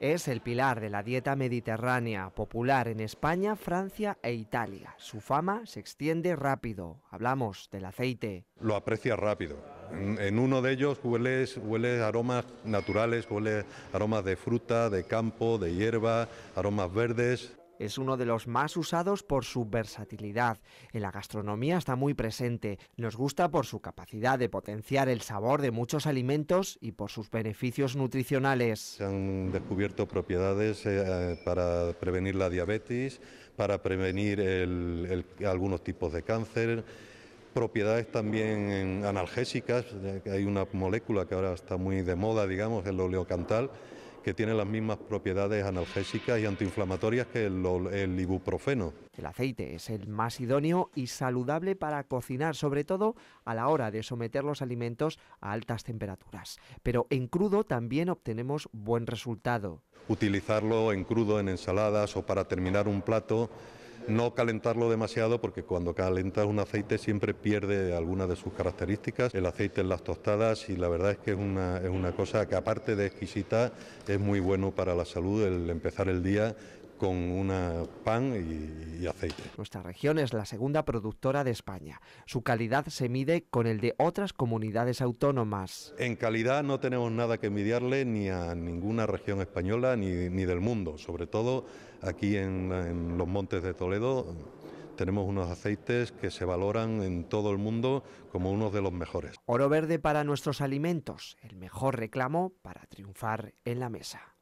Es el pilar de la dieta mediterránea, popular en España, Francia e Italia. Su fama se extiende rápido. Hablamos del aceite. Lo aprecia rápido. En, uno de ellos hueles, hueles aromas naturales, hueles aromas de fruta, de campo, de hierba, aromas verdes. Es uno de los más usados por su versatilidad. En la gastronomía está muy presente. Nos gusta por su capacidad de potenciar el sabor de muchos alimentos y por sus beneficios nutricionales. Se han descubierto propiedades eh, para prevenir la diabetes, para prevenir algunos tipos de cáncer propiedades también analgésicas, eh, hay una molécula que ahora está muy de moda, digamos, el oleocantal, que tiene las mismas propiedades analgésicas y antiinflamatorias que el, ibuprofeno. El aceite es el más idóneo y saludable para cocinar, sobre todo a la hora de someter los alimentos a altas temperaturas. Pero en crudo también obtenemos buen resultado. Utilizarlo en crudo en ensaladas o para terminar un plato no calentarlo demasiado porque cuando calentas un aceite siempre pierde algunas de sus características, el aceite en las tostadas y la verdad es que es una, es una cosa que aparte de exquisita es muy bueno para la salud el empezar el día con una pan y, aceite. Nuestra región es la segunda productora de España. Su calidad se mide con el de otras comunidades autónomas. En calidad no tenemos nada que envidiarle ni a ninguna región española ni, del mundo. Sobre todo aquí en, en los montes de Toledo tenemos unos aceites que se valoran en todo el mundo como unos de los mejores. Oro verde para nuestros alimentos, el mejor reclamo para triunfar en la mesa.